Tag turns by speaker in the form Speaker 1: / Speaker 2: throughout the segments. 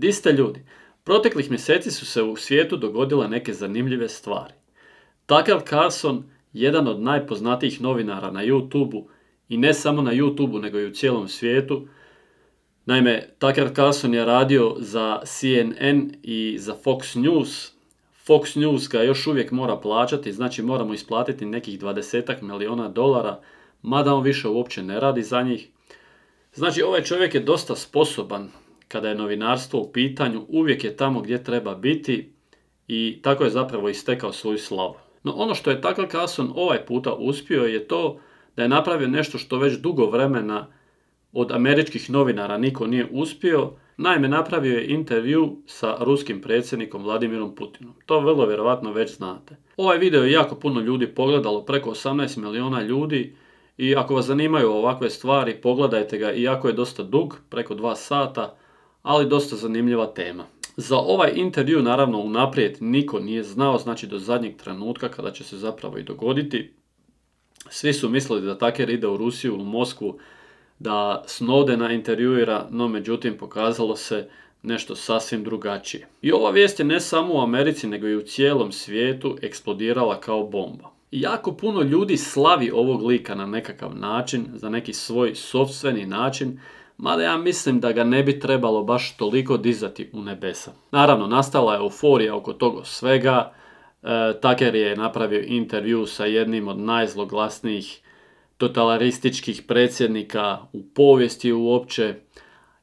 Speaker 1: Di ste ljudi? Proteklih mjeseci su se u svijetu dogodile neke zanimljive stvari. Takav Carson, jedan od najpoznatijih novinara na youtube i ne samo na youtube nego i u cijelom svijetu, Naime, Tucker Carson je radio za CNN i za Fox News. Fox News ga još uvijek mora plaćati, znači moramo isplatiti nekih 20 miliona dolara, mada on više uopće ne radi za njih. Znači, ovaj čovjek je dosta sposoban, kada je novinarstvo u pitanju, uvijek je tamo gdje treba biti i tako je zapravo istekao svoju slavu. No ono što je takav kason ovaj puta uspio je to da je napravio nešto što već dugo vremena od američkih novinara niko nije uspio, naime napravio je intervju sa ruskim predsjednikom Vladimirom Putinom. To vrlo vjerovatno već znate. Ovaj video je jako puno ljudi pogledalo, preko 18 miliona ljudi i ako vas zanimaju ovakve stvari pogledajte ga, iako je dosta dug, preko 2 sata, ali dosta zanimljiva tema. Za ovaj intervju naravno unaprijed niko nije znao, znači do zadnjeg trenutka kada će se zapravo i dogoditi. Svi su mislili da Taker ide u Rusiju, u Moskvu, da Snowdena intervjuira, no međutim pokazalo se nešto sasvim drugačije. I ova vijest je ne samo u Americi, nego i u cijelom svijetu eksplodirala kao bomba. jako puno ljudi slavi ovog lika na nekakav način, za neki svoj sobstveni način, mada ja mislim da ga ne bi trebalo baš toliko dizati u nebesa. Naravno, nastala je euforija oko toga svega, e, je napravio intervju sa jednim od najzloglasnijih totalarističkih predsjednika u povijesti uopće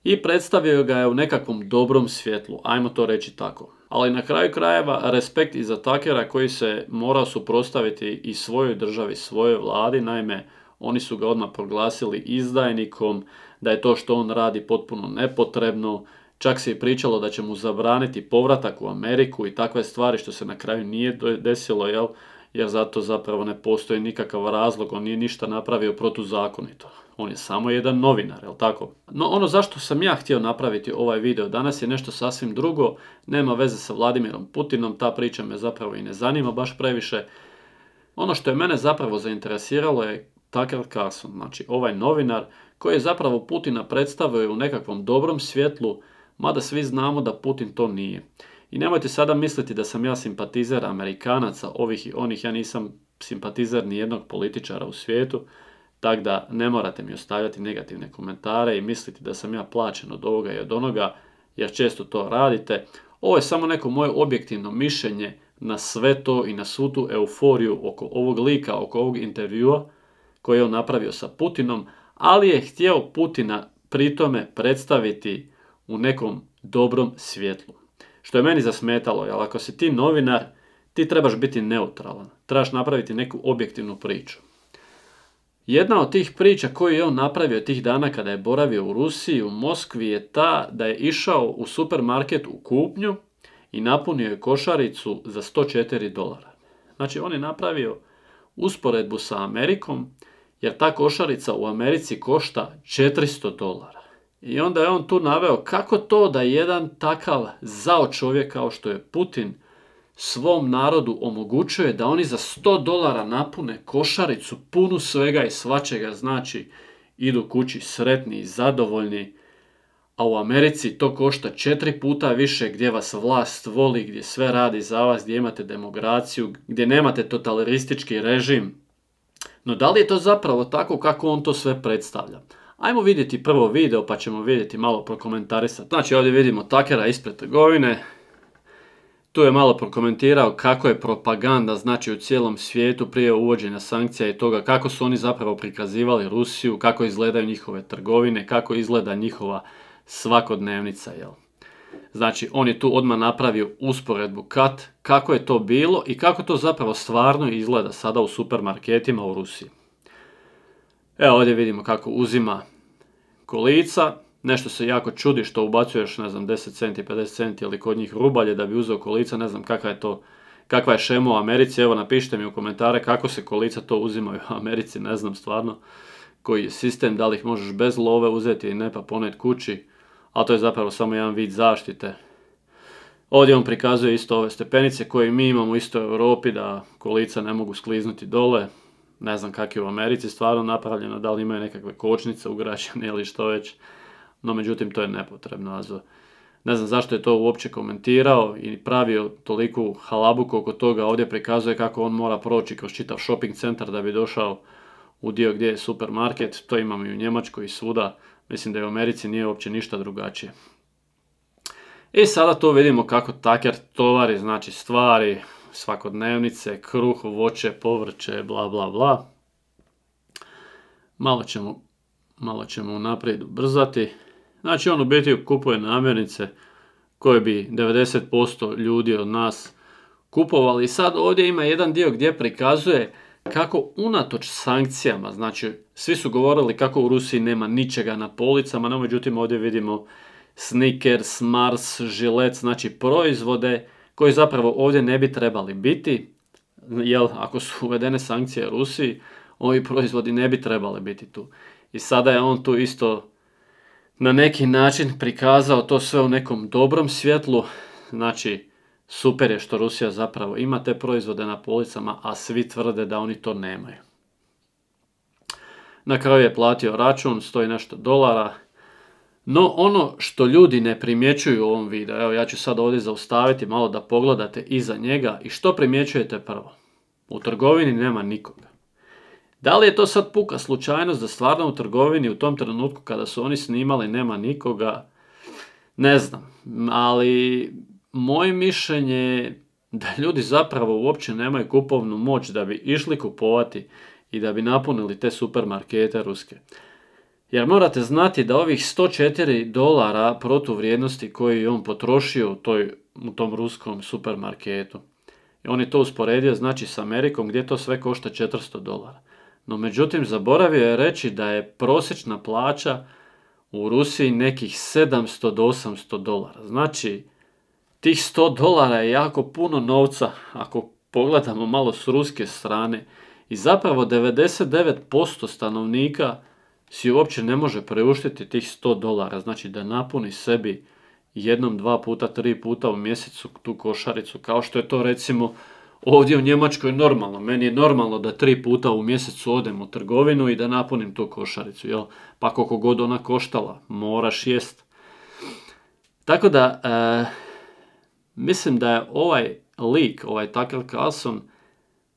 Speaker 1: i predstavio ga je u nekakvom dobrom svjetlu, ajmo to reći tako. Ali na kraju krajeva respekt i za Takera koji se mora suprostaviti i svojoj državi, svojoj vladi, naime oni su ga odmah proglasili izdajnikom, da je to što on radi potpuno nepotrebno, čak se i pričalo da će mu zabraniti povratak u Ameriku i takve stvari što se na kraju nije desilo, jel? jer zato zapravo ne postoji nikakav razlog, on nije ništa napravio protuzakonito. On je samo jedan novinar, jel tako? No ono zašto sam ja htio napraviti ovaj video danas je nešto sasvim drugo, nema veze sa Vladimirom Putinom, ta priča me zapravo i ne zanima baš previše. Ono što je mene zapravo zainteresiralo je takav Carson, znači ovaj novinar koji je zapravo Putina predstavio u nekakvom dobrom svjetlu, mada svi znamo da Putin to nije. I nemojte sada misliti da sam ja simpatizer Amerikanaca, ovih i onih, ja nisam simpatizer ni jednog političara u svijetu, tako da ne morate mi ostavljati negativne komentare i misliti da sam ja plaćen od ovoga i od onoga, jer često to radite. Ovo je samo neko moje objektivno mišljenje na sve to i na svu tu euforiju oko ovog lika, oko ovog intervjua, koje je on napravio sa Putinom, ali je htio Putina pritome predstaviti u nekom dobrom svjetlu. Što je meni zasmetalo, jer ako si ti novinar, ti trebaš biti neutralan. Trebaš napraviti neku objektivnu priču. Jedna od tih priča koju je on napravio tih dana kada je boravio u Rusiji, u Moskvi, je ta da je išao u supermarket u kupnju i napunio je košaricu za 104 dolara. Znači, on je napravio usporedbu sa Amerikom, jer ta košarica u Americi košta 400 dolara. I onda je on tu naveo kako to da jedan takav zao čovjek kao što je Putin svom narodu omogućuje da oni za 100 dolara napune košaricu punu svega i svačega, znači idu kući sretni i zadovoljni, a u Americi to košta četiri puta više gdje vas vlast voli, gdje sve radi za vas, gdje imate demokraciju, gdje nemate totalitaristički režim no da li je to zapravo tako kako on to sve predstavlja? Ajmo vidjeti prvo video pa ćemo vidjeti malo prokomentarisati. Znači ovdje vidimo takera ispred trgovine. Tu je malo prokomentirao kako je propaganda znači u cijelom svijetu prije uvođenja sankcija i toga kako su oni zapravo prikazivali Rusiju, kako izgledaju njihove trgovine, kako izgleda njihova svakodnevnica. Jel? Znači, on je tu odmah napravio usporedbu kat, kako je to bilo i kako to zapravo stvarno izgleda sada u supermarketima u Rusiji. Evo ovdje vidimo kako uzima kolica, nešto se jako čudi što ubacuješ, ne znam, 10 centi, 50 centi ili kod njih rubalje da bi uzeo kolica, ne znam kakva je to, kakva je šema u Americi, evo napišite mi u komentare kako se kolica to uzimaju u Americi, ne znam stvarno koji je sistem, da li ih možeš bez love uzeti i ne pa ponet kući, a to je zapravo samo jedan vid zaštite. Ovdje on prikazuje isto ove stepenice koje mi imamo u istoj Europi da kolica ne mogu skliznuti dole. Ne znam kak je u Americi stvarno napravljeno, da li imaju nekakve kočnice ugrađene ili što već. No međutim to je nepotrebno. Ne znam zašto je to uopće komentirao i pravio toliku halabu oko toga. Ovdje prikazuje kako on mora proći kroz čitav shopping centar da bi došao u dio gdje je supermarket. To imamo i u Njemačkoj i svuda. Mislim da je u Americi nije uopće ništa drugačije. I e, sada to vidimo kako Tucker tovari, znači stvari, svakodnevnice, kruh, voće, povrće, bla bla bla. Malo ćemo, malo ćemo naprijed ubrzati. Znači on u biti kupuje namirnice koje bi 90% ljudi od nas kupovali. I sad ovdje ima jedan dio gdje prikazuje kako unatoč sankcijama, znači svi su govorili kako u Rusiji nema ničega na policama, no međutim ovdje vidimo Snickers, Mars, žilec, znači proizvode koji zapravo ovdje ne bi trebali biti, jel ako su uvedene sankcije Rusiji, ovi proizvodi ne bi trebali biti tu. I sada je on tu isto na neki način prikazao to sve u nekom dobrom svjetlu, znači Super je što Rusija zapravo ima te proizvode na policama, a svi tvrde da oni to nemaju. Na kraju je platio račun, stoji nešto dolara. No ono što ljudi ne primjećuju u ovom videu, evo ja ću sad ovdje zaustaviti malo da pogledate iza njega i što primjećujete prvo. U trgovini nema nikoga. Da li je to sad puka slučajnost da stvarno u trgovini u tom trenutku kada su oni snimali nema nikoga? Ne znam, ali moje mišljenje je da ljudi zapravo uopće nemaju kupovnu moć da bi išli kupovati i da bi napunili te supermarkete ruske. Jer morate znati da ovih 104 dolara protuvrijednosti koji je on potrošio u, toj, u tom ruskom supermarketu. I on je to usporedio znači s Amerikom gdje to sve košta 400 dolara. No međutim zaboravio je reći da je prosječna plaća u Rusiji nekih 700 do 800 dolara. Znači Tih 100 dolara je jako puno novca ako pogledamo malo s ruske strane i zapravo 99% stanovnika si uopće ne može preuštiti tih 100 dolara, znači da napuni sebi jednom, dva puta, tri puta u mjesecu tu košaricu, kao što je to recimo ovdje u Njemačkoj normalno. Meni je normalno da tri puta u mjesecu odem u trgovinu i da napunim tu košaricu, jel? Pa koliko god ona koštala, moraš jest. Tako da, e, Mislim da je ovaj lik, ovaj Tucker Carlson,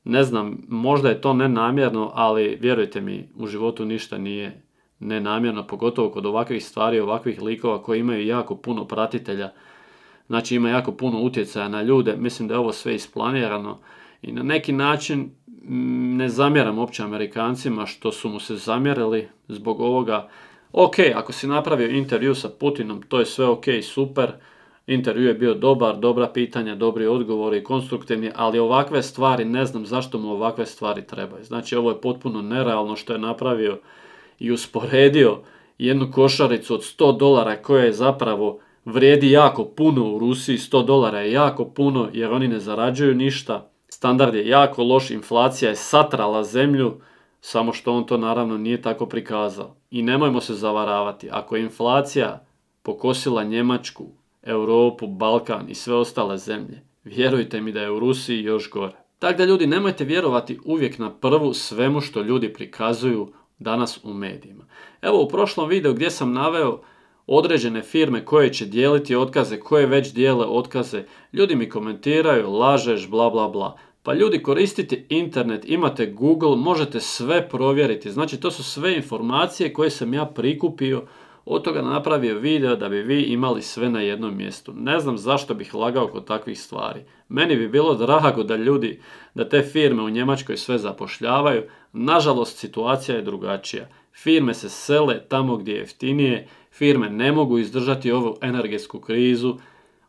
Speaker 1: ne znam, možda je to nenamjerno, ali vjerujte mi, u životu ništa nije nenamjerno, pogotovo kod ovakvih stvari, ovakvih likova koji imaju jako puno pratitelja, znači ima jako puno utjecaja na ljude, mislim da je ovo sve isplanirano i na neki način mm, ne zamjeram uopće Amerikancima što su mu se zamjerili zbog ovoga. Ok, ako si napravio intervju sa Putinom, to je sve ok, super, Intervju je bio dobar, dobra pitanja, dobri odgovori, konstruktivni, ali ovakve stvari, ne znam zašto mu ovakve stvari trebaju. Znači ovo je potpuno nerealno što je napravio i usporedio jednu košaricu od 100 dolara koja je zapravo vrijedi jako puno u Rusiji, 100 dolara je jako puno jer oni ne zarađuju ništa, standard je jako loš, inflacija je satrala zemlju, samo što on to naravno nije tako prikazao. I nemojmo se zavaravati, ako je inflacija pokosila Njemačku, Europu, Balkan i sve ostale zemlje. Vjerujte mi da je u Rusiji još gore. Tako da ljudi nemojte vjerovati uvijek na prvu svemu što ljudi prikazuju danas u medijima. Evo u prošlom videu gdje sam naveo određene firme koje će dijeliti otkaze, koje već dijele otkaze, ljudi mi komentiraju, lažeš, bla bla bla. Pa ljudi koristite internet, imate Google, možete sve provjeriti. Znači to su sve informacije koje sam ja prikupio od toga napravio video da bi vi imali sve na jednom mjestu. Ne znam zašto bih lagao kod takvih stvari. Meni bi bilo drago da ljudi, da te firme u Njemačkoj sve zapošljavaju. Nažalost, situacija je drugačija. Firme se sele tamo gdje je jeftinije, firme ne mogu izdržati ovu energetsku krizu.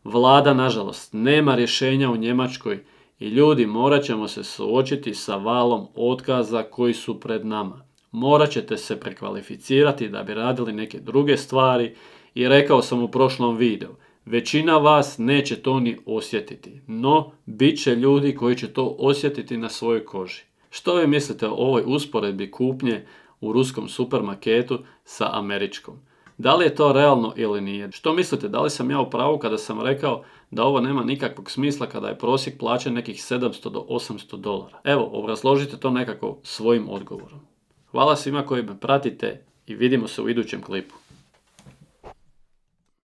Speaker 1: Vlada, nažalost, nema rješenja u Njemačkoj i ljudi morat ćemo se suočiti sa valom otkaza koji su pred nama morat ćete se prekvalificirati da bi radili neke druge stvari i rekao sam u prošlom videu, većina vas neće to ni osjetiti, no bit će ljudi koji će to osjetiti na svojoj koži. Što vi mislite o ovoj usporedbi kupnje u ruskom supermarketu sa američkom? Da li je to realno ili nije? Što mislite, da li sam ja u pravu kada sam rekao da ovo nema nikakvog smisla kada je prosjek plaće nekih 700 do 800 dolara? Evo, obrazložite to nekako svojim odgovorom. Hvala svima koji me pratite i vidimo se u idućem klipu.